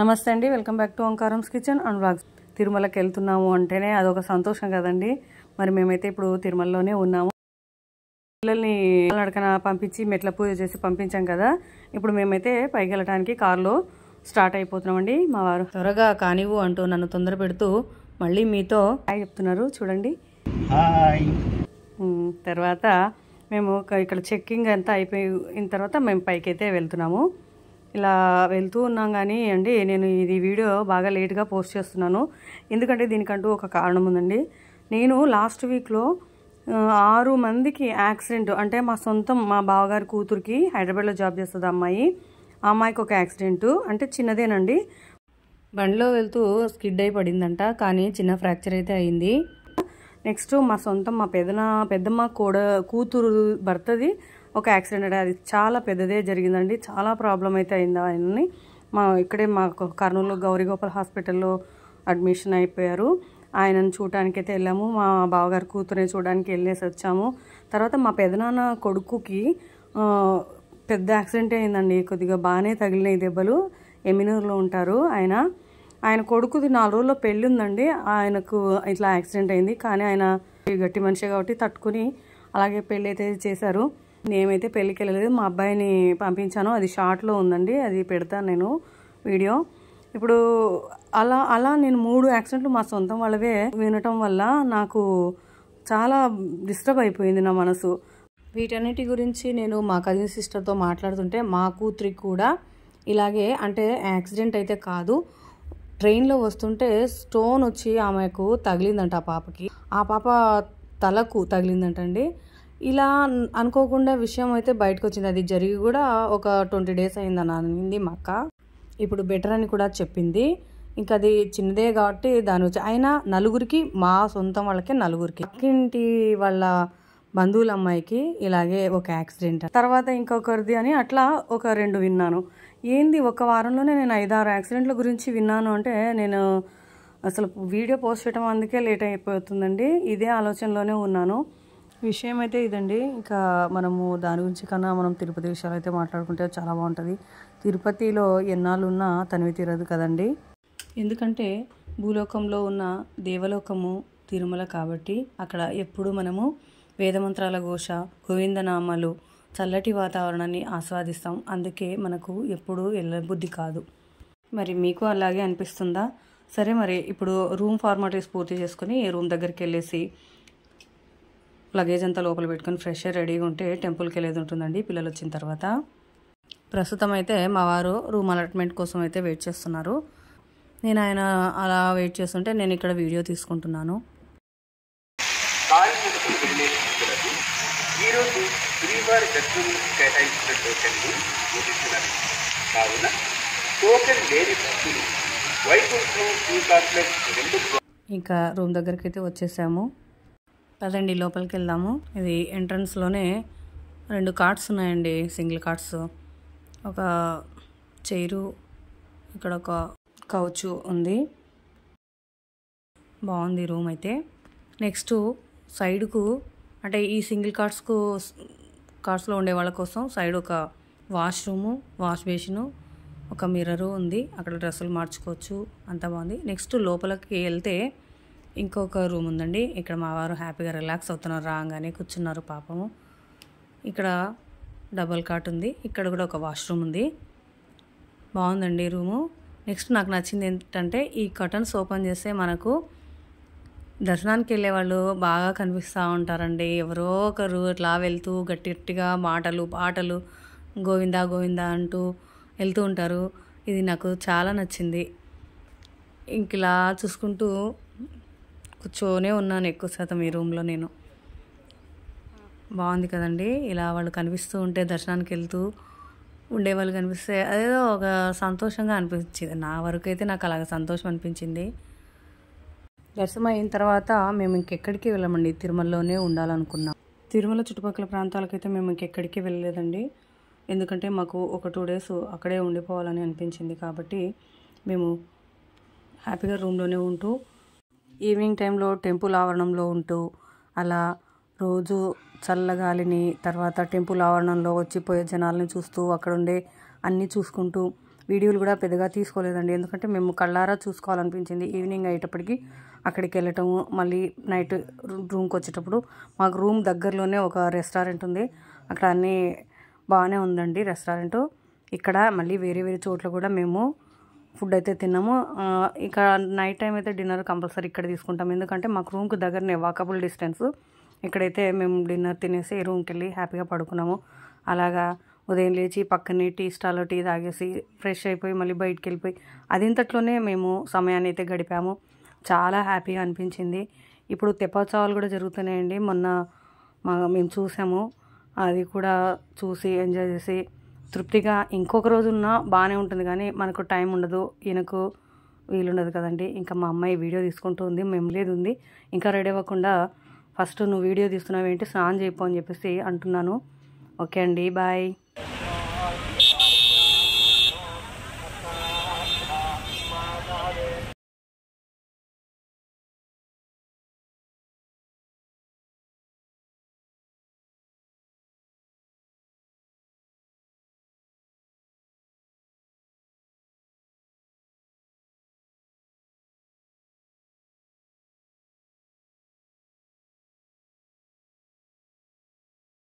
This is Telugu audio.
నమస్తే అండి welcome back to Omkaram's kitchen and blogs తిరుమలకి వెళ్తున్నాము అంటేనే అదొక సంతోషం కదండి మరి మేమైతే ఇప్పుడు తిరుమలలోనే ఉన్నాము పిల్లల్ని నడకన పంపించి మెట్ల పూజ చేసి పంపించాం కదా ఇప్పుడు మేమైతే పైకి వెళ్ళడానికి కారులో స్టార్ట్ అయిపోతున్నామండి మా వారు త్వరగా కానివ్వు అంటూ నన్ను తొందర పెడుతూ మళ్ళీ మీతో హాయ్ చెప్తున్నారు చూడండి తర్వాత మేము ఇక్కడ చెక్కింగ్ అంతా అయిపోయిన తర్వాత మేము పైకి అయితే వెళ్తున్నాము ఇలా వెళ్తూ ఉన్నాం కానీ అండి నేను ఇది వీడియో బాగా లేట్గా పోస్ట్ చేస్తున్నాను ఎందుకంటే దీనికంటూ ఒక కారణం ఉందండి నేను లాస్ట్ వీక్లో ఆరు మందికి యాక్సిడెంట్ అంటే మా సొంతం మా బావగారి కూతురికి హైదరాబాద్లో జాబ్ చేస్తుంది అమ్మాయి ఆ అమ్మాయికి ఒక యాక్సిడెంట్ అంటే చిన్నదేనండి బండిలో వెళ్తూ స్కిడ్ అయి పడిందంట కానీ చిన్న ఫ్రాక్చర్ అయితే అయింది నెక్స్ట్ మా సొంతం మా పెదన పెద్దమ్మ కూడా కూతురు భర్తది ఒక యాక్సిడెంట్ అది చాలా పెద్దదే జరిగిందండి చాలా ప్రాబ్లం అయితే అయింది ఆయన్ని మా ఇక్కడే మా కర్నూలు గౌరీగోపాల్ హాస్పిటల్లో అడ్మిషన్ అయిపోయారు ఆయనను చూడటానికి అయితే వెళ్ళాము మా బావగారు కూతురు చూడడానికి వెళ్ళేసి వచ్చాము తర్వాత మా పెదనాన్న కొడుకుకి పెద్ద యాక్సిడెంట్ అయిందండి కొద్దిగా బాగానే తగిలినాయి దెబ్బలు ఎమినూర్లో ఉంటారు ఆయన ఆయన కొడుకుది నాలుగు రోజుల్లో పెళ్ళి ఉందండి ఆయనకు ఇట్లా యాక్సిడెంట్ అయింది కానీ ఆయన గట్టి మనిషి కాబట్టి తట్టుకుని అలాగే పెళ్ళి అయితే చేశారు నేమైతే పెళ్ళికి వెళ్ళలేదు మా అబ్బాయిని పంపించాను అది షార్ట్లో ఉందండి అది పెడతాను నేను వీడియో ఇప్పుడు అలా అలా నేను మూడు యాక్సిడెంట్లు మా సొంతం వాళ్ళవే వినటం వల్ల నాకు చాలా డిస్టర్బ్ అయిపోయింది నా మనసు వీటన్నిటి గురించి నేను మా కజిన్ సిస్టర్తో మాట్లాడుతుంటే మా కూతురికి కూడా ఇలాగే అంటే యాక్సిడెంట్ అయితే కాదు ట్రైన్లో వస్తుంటే స్టోన్ వచ్చి ఆమెకు తగిలిందంట ఆ పాపకి ఆ పాప తలకు తగిలిందంటండి ఇలా అనుకోకుండా విషయం అయితే బయటకు వచ్చింది అది జరిగి కూడా ఒక ట్వంటీ డేస్ అయిందని అనింది మా అక్క ఇప్పుడు బెటర్ అని కూడా చెప్పింది ఇంకా అది చిన్నదే కాబట్టి దాని వచ్చి అయినా నలుగురికి మా సొంతం వాళ్ళకి నలుగురికి ఇంటి వాళ్ళ బంధువుల అమ్మాయికి ఇలాగే ఒక యాక్సిడెంట్ తర్వాత ఇంకొకరిది అని అట్లా ఒక రెండు విన్నాను ఏంది ఒక వారంలోనే నేను ఐదారు యాక్సిడెంట్ల గురించి విన్నాను అంటే నేను అసలు వీడియో పోస్ట్ చేయడం అందుకే లేట్ అయిపోతుందండి ఇదే ఆలోచనలోనే ఉన్నాను విషయం అయితే ఇదండి ఇంకా మనము దాని గురించి కన్నా మనం తిరుపతి విషయాలు అయితే మాట్లాడుకుంటే చాలా బాగుంటుంది తిరుపతిలో ఎన్నాళ్ళున్నా తనివి తీరదు కదండి ఎందుకంటే భూలోకంలో ఉన్న దేవలోకము తిరుమల కాబట్టి అక్కడ ఎప్పుడూ మనము వేదమంత్రాల ఘోష గోవిందనామాలు చల్లటి వాతావరణాన్ని ఆస్వాదిస్తాం అందుకే మనకు ఎప్పుడూ వెళ్ళబుద్ధి కాదు మరి మీకు అలాగే అనిపిస్తుందా సరే మరి ఇప్పుడు రూమ్ ఫార్మాలిటీస్ పూర్తి చేసుకుని రూమ్ దగ్గరికి వెళ్ళేసి లగేజ్ అంతా లోపల పెట్టుకొని ఫ్రెష్ రెడీగా ఉంటే టెంపుల్కి వెళ్ళేది ఉంటుందండి పిల్లలు వచ్చిన తర్వాత ప్రస్తుతం అయితే మా వారు రూమ్ అలాట్మెంట్ కోసం అయితే వెయిట్ చేస్తున్నారు నేను ఆయన అలా వెయిట్ చేస్తుంటే నేను ఇక్కడ వీడియో తీసుకుంటున్నాను ఇంకా రూమ్ దగ్గరికి అయితే వచ్చేసాము పదండి లోపలికి వెళ్దాము ఇది ఎంట్రన్స్లోనే రెండు కార్ట్స్ ఉన్నాయండి సింగిల్ కార్ట్స్ ఒక చైరు ఇక్కడ ఒక కౌచ్ ఉంది బాగుంది రూమ్ అయితే నెక్స్ట్ సైడ్కు అంటే ఈ సింగిల్ కార్ట్స్కు కార్ట్స్లో ఉండే వాళ్ళ కోసం సైడ్ ఒక వాష్రూము వాష్ బేసిను ఒక మిర్రరు ఉంది అక్కడ డ్రెస్సులు మార్చుకోవచ్చు అంత బాగుంది నెక్స్ట్ లోపలికి వెళ్తే ఇంకొక రూమ్ ఉందండి ఇక్కడ మా వారు హ్యాపీగా రిలాక్స్ అవుతున్నారు రాగానే కూర్చున్నారు పాపము ఇక్కడ డబల్ కాట్ ఉంది ఇక్కడ కూడా ఒక వాష్రూమ్ ఉంది బాగుందండి రూము నెక్స్ట్ నాకు నచ్చింది ఏంటంటే ఈ కటన్స్ ఓపెన్ చేస్తే మనకు దర్శనానికి వెళ్ళే వాళ్ళు బాగా కనిపిస్తూ ఉంటారండి ఎవరో ఒకరు ఇట్లా వెళ్తూ గట్టి గట్టిగా మాటలు పాటలు గోవిందా గోవిందా అంటూ వెళ్తూ ఉంటారు ఇది నాకు చాలా నచ్చింది ఇంకా ఇలా చూసుకుంటూ కూర్చోనే ఉన్నాను ఎక్కువ శాతం ఈ రూమ్లో నేను బాగుంది కదండి ఇలా వాళ్ళు కనిపిస్తూ ఉంటే దర్శనానికి వెళ్తూ ఉండేవాళ్ళు కనిపిస్తే అదేదో ఒక సంతోషంగా అనిపించింది నా వరకు అయితే నాకు అలాగ సంతోషం అనిపించింది దర్శనం అయిన తర్వాత మేము ఇంకెక్కడికి వెళ్ళమండి తిరుమలలోనే ఉండాలనుకున్నాం తిరుమల చుట్టుపక్కల ప్రాంతాలకైతే మేము ఇంకెక్కడికి వెళ్ళలేదండి ఎందుకంటే మాకు ఒక టూ డేస్ అక్కడే ఉండిపోవాలని అనిపించింది కాబట్టి మేము హ్యాపీగా రూమ్లోనే ఉంటూ ఈవినింగ్ టైంలో టెంపుల్ ఆవరణంలో ఉంటూ అలా రోజు చల్లగాలిని తర్వాత టెంపుల్ ఆవరణంలో వచ్చిపోయే జనాల్ని చూస్తూ అక్కడ ఉండే అన్నీ చూసుకుంటూ వీడియోలు కూడా పెద్దగా తీసుకోలేదండి ఎందుకంటే మేము కళ్ళారా చూసుకోవాలనిపించింది ఈవినింగ్ అయ్యేటప్పటికీ అక్కడికి వెళ్ళటము మళ్ళీ నైట్ రూమ్కి వచ్చేటప్పుడు మాకు రూమ్ దగ్గరలోనే ఒక రెస్టారెంట్ ఉంది అక్కడ అన్నీ బాగానే ఉందండి రెస్టారెంటు ఇక్కడ మళ్ళీ వేరే వేరే చోట్ల కూడా మేము ఫుడ్ అయితే తిన్నాము ఇక నైట్ టైం అయితే డిన్నర్ కంపల్సరీ ఇక్కడ తీసుకుంటాం ఎందుకంటే మాకు రూమ్కి దగ్గరనే వాకబుల్ డిస్టెన్స్ ఇక్కడైతే మేము డిన్నర్ తినేసి రూమ్కి వెళ్ళి హ్యాపీగా పడుకున్నాము అలాగా ఉదయం లేచి పక్కనే టీ స్టాల్లో టీ తాగేసి ఫ్రెష్ అయిపోయి మళ్ళీ బయటికి వెళ్ళిపోయి అదింతట్లోనే మేము సమయాన్ని అయితే గడిపాము చాలా హ్యాపీగా అనిపించింది ఇప్పుడు తెప్పోత్సవాలు కూడా జరుగుతున్నాయండి మొన్న మా మేము చూసాము అది కూడా చూసి ఎంజాయ్ చేసి తృప్తిగా ఇంకొక రోజు ఉన్నా బాగానే ఉంటుంది కానీ మనకు టైం ఉండదు ఈయనకు వీలుండదు కదండి ఇంకా మా అమ్మాయి వీడియో తీసుకుంటూ ఉంది మేము లేదు ఉంది ఇంకా రెడీ అవ్వకుండా ఫస్ట్ నువ్వు వీడియో తీస్తున్నావు ఏంటి స్నానం చేయిపో అని చెప్పేసి అంటున్నాను ఓకే అండి బాయ్